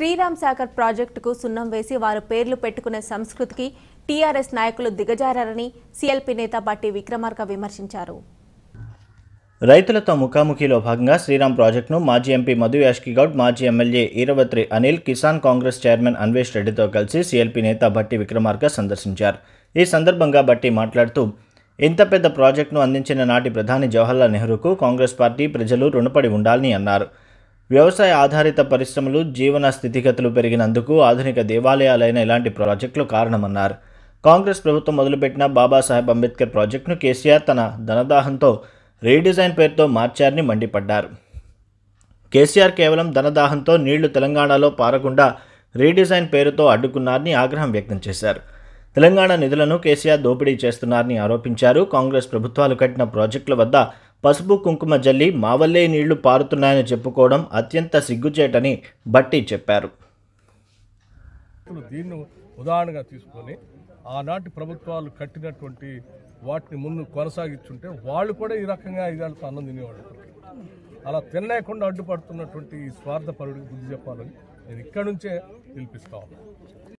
శ్రీరామ్ సాగర్ ప్రాజెక్టుకు సున్నం వేసి వారు పేర్లు పెట్టుకునే సంస్కృతికి టీఆర్ఎస్ నాయకులు దిగజారని సిఎల్పి నేత బట్టి విక్రమార్క విమర్శించారు రైతులతో ముఖాముఖిలో భాగంగా శ్రీరామ్ ప్రాజెక్టును మాజీ ఎంపీ మధు యాష్కిగౌడ్ మాజీ ఎమ్మెల్యే ఈరవత్రి అనిల్ కిసాన్ కాంగ్రెస్ చైర్మన్ అన్వేష్ రెడ్డితో కలిసి సిఎల్పీ నేత బట్టి విక్రమార్క సందర్శించారు ఈ సందర్భంగా బట్టి మాట్లాడుతూ ఇంత పెద్ద ప్రాజెక్టును అందించిన నాటి ప్రధాని జవహర్లాల్ నెహ్రూకు కాంగ్రెస్ పార్టీ ప్రజలు రుణపడి ఉండాలని అన్నారు వ్యవసాయ ఆధారిత పరిశ్రమలు జీవన స్థితిగతులు పెరిగినందుకు ఆధునిక దేవాలయాలైన ఇలాంటి ప్రాజెక్టులు కారణమన్నారు కాంగ్రెస్ ప్రభుత్వం మొదలుపెట్టిన బాబాసాహెబ్ అంబేద్కర్ ప్రాజెక్టును కేసీఆర్ తన ధనదాహంతో రీడిజైన్ పేరుతో మార్చారని మండిపడ్డారు కేసీఆర్ కేవలం ధనదాహంతో నీళ్లు తెలంగాణలో పారకుండా రీడిజైన్ పేరుతో అడ్డుకున్నారని ఆగ్రహం వ్యక్తం చేశారు తెలంగాణ నిధులను కేసీఆర్ దోపిడీ చేస్తున్నారని ఆరోపించారు కాంగ్రెస్ ప్రభుత్వాలు కట్టిన ప్రాజెక్టుల వద్ద పసుపు కుంకుమ జల్లి మావల్లే నీళ్లు పారుతున్నాయని చెప్పుకోవడం అత్యంత సిగ్గుచేటని బట్టి చెప్పారు దీన్ని ఉదాహరణగా తీసుకొని ఆనాటి ప్రభుత్వాలు కట్టినటువంటి వాటిని ముందు కొనసాగించుంటే వాళ్ళు కూడా ఈ రకంగా ఇదాళ్ళతో అన్నం తినేవాళ్ళు అలా తినలేకుండా అడ్డుపడుతున్నటువంటి స్వార్థ పరుడికి బుద్ధి చెప్పాలని నేను ఇక్కడ నుంచే పిలిపిస్తా ఉన్నాను